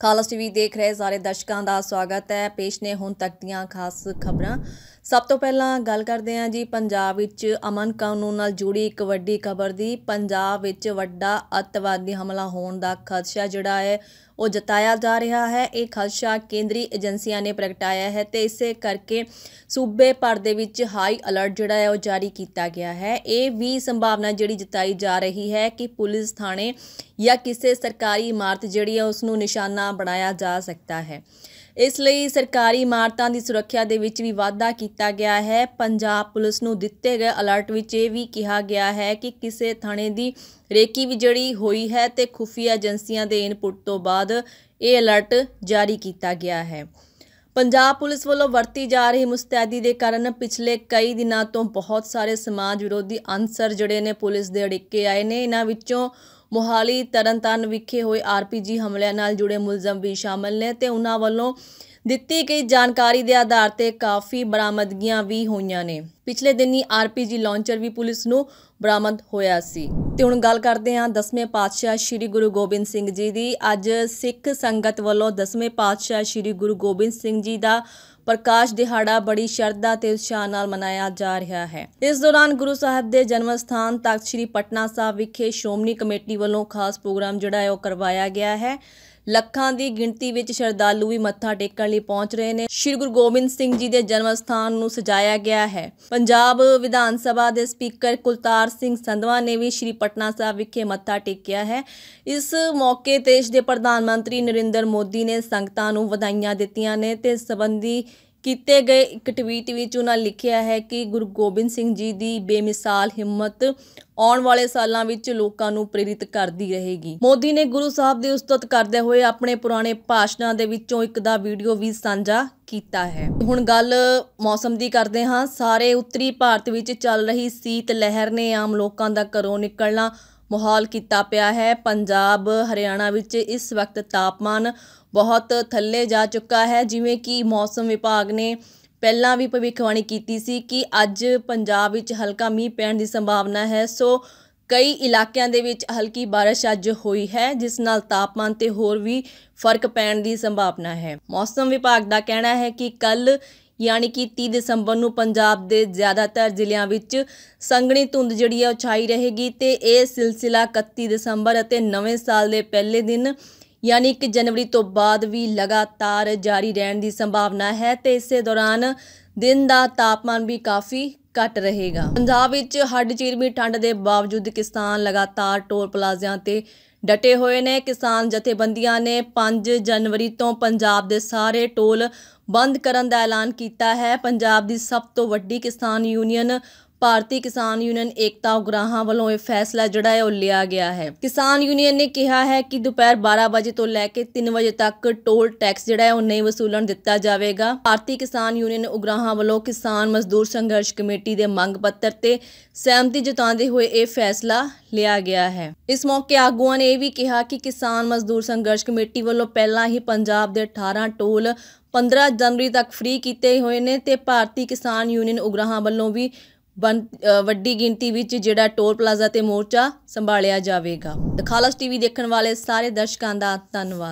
ਖਾਲਸ TV ਦੇਖ ਰਹੇ ਸਾਰੇ ਦਰਸ਼ਕਾਂ ਦਾ ਸਵਾਗਤ ਹੈ ਪੇਸ਼ ਨੇ ਹੁਣ ਤੱਕ ਦੀਆਂ ਖਾਸ ਖਬਰਾਂ ਸਭ ਤੋਂ ਪਹਿਲਾਂ ਗੱਲ ਕਰਦੇ ਹਾਂ ਜੀ ਪੰਜਾਬ ਵਿੱਚ ਅਮਨ ਕਾਨੂੰਨ ਨਾਲ ਜੁੜੀ ਇੱਕ ਵੱਡੀ ਖਬਰ ਦੀ ਪੰਜਾਬ ਵਿੱਚ ਵੱਡਾ ਅਤਵਾਦੀ ਹਮਲਾ ਹੋਣ ਦਾ ਖਦਸ਼ਾ ਜਿਹੜਾ ਹੈ ਉਹ ਜਤਾਇਆ ਜਾ ਰਿਹਾ ਹੈ ਇਹ ਖਲਸ਼ਾ ਕੇਂਦਰੀ ਏਜੰਸੀਆਂ ਨੇ ਪ੍ਰਗਟਾਇਆ ਹੈ ਤੇ ਇਸੇ ਕਰਕੇ ਸੂਬੇ ਭਰ ਦੇ ਵਿੱਚ ਹਾਈ ਅਲਰਟ ਜਿਹੜਾ ਹੈ ਉਹ ਜਾਰੀ ਕੀਤਾ ਗਿਆ ਹੈ ਇਹ ਵੀ ਸੰਭਾਵਨਾ ਜਿਹੜੀ ਜਤਾਈ ਜਾ ਰਹੀ ਹੈ ਕਿ ਪੁਲਿਸ ਥਾਣੇ ਜਾਂ ਕਿਸੇ ਸਰਕਾਰੀ ਇਮਾਰਤ ਜਿਹੜੀ ਹੈ ਉਸ ਨੂੰ ਨਿਸ਼ਾਨਾ ਬਣਾਇਆ ਜਾ ਸਕਦਾ ਹੈ ਇਸ ਲਈ ਸਰਕਾਰੀ ਇਮਾਰਤਾਂ ਦੀ ਸੁਰੱਖਿਆ ਦੇ ਵਿੱਚ ਵੀ ਵਾਅਦਾ ਕੀਤਾ ਗਿਆ ਹੈ ਪੰਜਾਬ ਪੁਲਿਸ ਨੂੰ ਦਿੱਤੇ ਗਏ ਅਲਰਟ ਵਿੱਚ ਇਹ ਵੀ ਕਿਹਾ ਗਿਆ ਹੈ ਕਿ ਕਿਸੇ ਥਾਣੇ ਦੀ ਰੇਕੀ ਵੀ ਜਿਹੜੀ ਹੋਈ ਹੈ ਤੇ ਖੁਫੀਆ ਏਜੰਸੀਆਂ ਦੇ ਇਨਪੁਟ ਤੋਂ ਬਾਅਦ ਇਹ ਅਲਰਟ ਜਾਰੀ ਕੀਤਾ ਗਿਆ ਹੈ ਪੰਜਾਬ ਪੁਲਿਸ ਵੱਲੋਂ ਵਰਤੀ ਜਾ ਰਹੀ ਮੁਸਤੈਦੀ ਦੇ ਕਾਰਨ ਪਿਛਲੇ ਕਈ ਦਿਨਾਂ ਤੋਂ ਬਹੁਤ ਸਾਰੇ ਸਮਾਜ ਵਿਰੋਧੀ ਅਨਸਰ ਜਿਹੜੇ ਨੇ ਪੁਲਿਸ ਦੇ ਅੜਿੱਕੇ ਆਏ ਨੇ ਇਹਨਾਂ ਵਿੱਚੋਂ ਮੋਹਾਲੀ ਤਰਨਤਨ ਵਿਖੇ ਹੋਏ ਆਰਪੀਜੀ ਹਮਲਿਆਂ ਨਾਲ ਜੁੜੇ ਮੁਲਜ਼ਮ ਵੀ ਸ਼ਾਮਲ ਨੇ ਤੇ ਉਹਨਾਂ ਵੱਲੋਂ ਦਿੱਤੀ ਗਈ ਜਾਣਕਾਰੀ ਦੇ ਆਧਾਰ ਤੇ ਕਾਫੀ ਬਰਾਮਦਗੀਆਂ ਵੀ ਹੋਈਆਂ ਨੇ ਪਿਛਲੇ ਦਿਨੀ ਆਰਪੀਜੀ ਲਾਂਚਰ ਵੀ ਪੁਲਿਸ ਨੂੰ ਬਰਾਮਦ ਹੋਇਆ ਸੀ ਤੇ ਹੁਣ ਗੱਲ ਕਰਦੇ ਹਾਂ ਦਸਵੇਂ ਪਾਤਸ਼ਾਹ ਸ੍ਰੀ ਗੁਰੂ ਗੋਬਿੰਦ ਸਿੰਘ ਜੀ ਦੀ ਅੱਜ ਸਿੱਖ ਸੰਗਤ ਵੱਲੋਂ ਦਸਵੇਂ ਪਾਤਸ਼ਾਹ ਸ੍ਰੀ ਗੁਰੂ ਗੋਬਿੰਦ ਸਿੰਘ ਜੀ ਦਾ ਪ੍ਰਕਾਸ਼ ਦਿਹਾੜਾ ਬੜੀ ਸ਼ਰਧਾ ਤੇ ਉਤਸ਼ਾਹ ਨਾਲ ਮਨਾਇਆ ਜਾ ਰਿਹਾ ਹੈ ਇਸ ਦੌਰਾਨ ਗੁਰੂ ਸਾਹਿਬ ਦੇ ਜਨਮ ਸਥਾਨ ਤਖਤ ਸ੍ਰੀ ਪਟਨਾ ਸਾਹਿਬ ਵਿਖੇ ਸ਼ੋਮਨੀ ਕਮੇਟੀ ਵੱਲੋਂ ਖਾਸ ਪ੍ਰੋਗਰਾਮ ਜਿਹੜਾ ਹੈ ਉਹ ਕਰਵਾਇਆ ਗਿਆ ਹੈ ਲੱਖਾਂ ਦੀ ਗਿਣਤੀ ਵਿੱਚ ਸ਼ਰਧਾਲੂ ਵੀ ਮੱਥਾ ਟੇਕਣ ਲਈ ਪਹੁੰਚ ਰਹੇ ਨੇ ਸ੍ਰੀ ਗੁਰੂ ਗੋਬਿੰਦ ਸਿੰਘ ਜੀ ਦੇ ਜਨਮ ਸਥਾਨ ਨੂੰ ਸਜਾਇਆ ਗਿਆ ਹੈ ਪੰਜਾਬ ਵਿਧਾਨ ਸਭਾ ਦੇ ਸਪੀਕਰ ਕੁਲਤਾਰ ਸਿੰਘ ਸੰਧਵਾ ਨੇ ਵੀ ਸ੍ਰੀ ਪਟਨਾ ਸਾਹਿਬ ਵਿਖੇ ਮੱਥਾ ਟੇਕਿਆ ਹੈ ਇਸ ਮੌਕੇ ਦੇਸ਼ ਦੇ ਪ੍ਰਧਾਨ ਮੰਤਰੀ ਨਰਿੰਦਰ ਮੋਦੀ ਨੇ ਸੰਗਤਾਂ ਨੂੰ ਵਧਾਈਆਂ ਦਿੱਤੀਆਂ ਨੇ ਤੇ ਸਬੰਧੀ ਕੀਤੇ ਗਏ ਇੱਕ ਟਵੀਟ ਵਿੱਚ ਉਹਨਾਂ ਲਿਖਿਆ ਹੈ ਕਿ ਗੁਰੂ ਗੋਬਿੰਦ ਸਿੰਘ ਜੀ ਦੀ ਬੇਮਿਸਾਲ ਹਿੰਮਤ ਆਉਣ ਵਾਲੇ ਸਾਲਾਂ ਵਿੱਚ ਲੋਕਾਂ ਨੂੰ ਪ੍ਰੇਰਿਤ ਕਰਦੀ ਰਹੇਗੀ ਮੋਦੀ ਨੇ ਗੁਰੂ ਸਾਹਿਬ ਦੇ ਉਸਤਤ ਕਰਦੇ ਹੋਏ ਆਪਣੇ ਪੁਰਾਣੇ ਭਾਸ਼ਣਾਂ ਦੇ ਵਿੱਚੋਂ ਇੱਕ ਦਾ ਵੀਡੀਓ ਵੀ ਸਾਂਝਾ ਕੀਤਾ ਹੈ ਹੁਣ ਗੱਲ ਮੌਸਮ ਦੀ ਕਰਦੇ ਹਾਂ ਸਾਰੇ ਉੱਤਰੀ ਭਾਰਤ ਵਿੱਚ ਚੱਲ ਰਹੀ ਸੀਤ ਲਹਿਰ ਨੇ ਆਮ ਲੋਕਾਂ ਦਾ ਘਰੋਂ ਨਿਕਲਣਾ ਮਾਹੌਲ ਕੀਤਾ ਪਿਆ ਹੈ ਪੰਜਾਬ ਹਰਿਆਣਾ ਵਿੱਚ ਇਸ ਵਕਤ ਤਾਪਮਾਨ ਬਹੁਤ ਥੱਲੇ ਜਾ ਚੁੱਕਾ ਹੈ ਜਿਵੇਂ ਕਿ ਮੌਸਮ ਵਿਭਾਗ ਨੇ ਪਹਿਲਾਂ ਵੀ ਭਵਿੱਖਬਾਣੀ ਕੀਤੀ ਸੀ ਕਿ ਅੱਜ ਪੰਜਾਬ ਵਿੱਚ ਹਲਕਾ ਮੀਂਹ ਪੈਣ ਦੀ ਸੰਭਾਵਨਾ ਹੈ ਸੋ ਕਈ ਇਲਾਕਿਆਂ ਦੇ ਵਿੱਚ ਹਲਕੀ بارش ਅੱਜ ਹੋਈ ਹੈ ਜਿਸ ਨਾਲ ਤਾਪਮਾਨ ਤੇ ਹੋਰ ਵੀ ਫਰਕ ਪੈਣ ਦੀ ਸੰਭਾਵਨਾ ਹੈ ਮੌਸਮ ਵਿਭਾਗ ਦਾ ਕਹਿਣਾ ਹੈ ਕਿ ਕੱਲ ਯਾਨੀ ਕਿ 30 ਦਸੰਬਰ ਨੂੰ ਪੰਜਾਬ ਦੇ ਜ਼ਿਆਦਾਤਰ ਜ਼ਿਲ੍ਹਿਆਂ ਵਿੱਚ ਸੰਘਣੀ ਧੁੰਦ ਜਿਹੜੀ ਹੈ ਉਹ ਛਾਈ ਰਹੇਗੀ ਤੇ ਇਹ ਸਿਲਸਿਲਾ 31 ਦਸੰਬਰ ਅਤੇ ਨਵੇਂ ਸਾਲ ਦੇ ਪਹਿਲੇ ਦਿਨ ਯਾਨੀ 1 ਜਨਵਰੀ ਤੋਂ ਬਾਅਦ ਵੀ ਲਗਾਤਾਰ ਜਾਰੀ ਰਹਿਣ ਦੀ ਸੰਭਾਵਨਾ ਹੈ ਤੇ ਇਸੇ ਦੌਰਾਨ ਦਿਨ ਦਾ ਤਾਪਮਾਨ ਵੀ ਕਾਫੀ ਘਟ ਰਹੇਗਾ ਪੰਜਾਬ ਵਿੱਚ ਹੱਡ ਚੀਰਮੀ ਠੰਡ ਦੇ ਬਾਵਜੂਦ ਕਿਸਾਨ ਲਗਾਤਾਰ ਟੋਲ ਪਲਾਜ਼ਿਆਂ ਤੇ ਡਟੇ ਹੋਏ ਨੇ ਕਿਸਾਨ ਜਥੇਬੰਦੀਆਂ ਨੇ 5 ਜਨਵਰੀ ਤੋਂ ਪੰਜਾਬ ਦੇ ਸਾਰੇ ਟੋਲ ਬੰਦ ਕਰਨ ਦਾ ਐਲਾਨ ਕੀਤਾ ਹੈ ਪੰਜਾਬ ਦੀ ਸਭ ਤੋਂ ਵੱਡੀ ਕਿਸਾਨ ਯੂਨੀਅਨ ਭਾਰਤੀ ਕਿਸਾਨ ਯੂਨੀਅਨ ਏਕਤਾ ਉਗਰਾਹਾਂ ਵੱਲੋਂ ਇਹ ਫੈਸਲਾ ਜਿਹੜਾ ਹੈ ਉਹ ਲਿਆ ਗਿਆ ਹੈ ਕਿਸਾਨ ਯੂਨੀਅਨ ਨੇ ਕਿਹਾ ਹੈ ਕਿ ਦੁਪਹਿਰ 12 ਵਜੇ ਤੋਂ ਲੈ ਕੇ 3 ਵਜੇ ਤੱਕ ਟੋਲ ਟੈਕਸ ਜਿਹੜਾ ਹੈ ਉਹ ਨਹੀਂ ਵਸੂਲਣ ਦਿੱਤਾ ਜਾਵੇਗਾ ਭਾਰਤੀ ਕਿਸਾਨ ਯੂਨੀਅਨ ਉਗਰਾਹਾਂ ਵੱਲੋਂ ਕਿਸਾਨ ਮਜ਼ਦੂਰ ਸੰਘਰਸ਼ ਕਮੇਟੀ ਦੇ ਮੰਗ ਪੱਤਰ ਤੇ ਸਹਿਮਤੀ ਜਤਾਉਂਦੇ ਹੋਏ ਇਹ ਫੈਸਲਾ ਲਿਆ ਗਿਆ ਹੈ ਇਸ ਮੌਕੇ ਆਗੂਆਂ ਨੇ ਇਹ ਵੀ ਕਿਹਾ ਕਿ ਕਿਸਾਨ ਮਜ਼ਦੂਰ ਸੰਘਰਸ਼ ਕਮੇਟੀ ਵੱਲੋਂ ਪਹਿਲਾਂ ਹੀ ਪੰਜਾਬ ਦੇ 18 ਟੋਲ 15 ਜਨਵਰੀ ਤੱਕ ਫ੍ਰੀ ਕੀਤੇ ਹੋਏ ਨੇ ਤੇ ਭਾਰਤੀ ਕਿਸਾਨ ਯੂਨੀਅਨ ਉਗਰਾਹਾਂ ਵੱਲੋਂ ਵੀ ਵੱਡੀ ਗਿਣਤੀ ਵਿੱਚ ਜਿਹੜਾ ਟੋਲ ਪਲਾਜ਼ਾ ਤੇ ਮੋਰਚਾ ਸੰਭਾਲਿਆ ਜਾਵੇਗਾ ਖਾਲਸ ਟੀਵੀ ਦੇਖਣ ਵਾਲੇ ਸਾਰੇ ਦਰਸ਼ਕਾਂ ਦਾ ਧੰਨਵਾਦ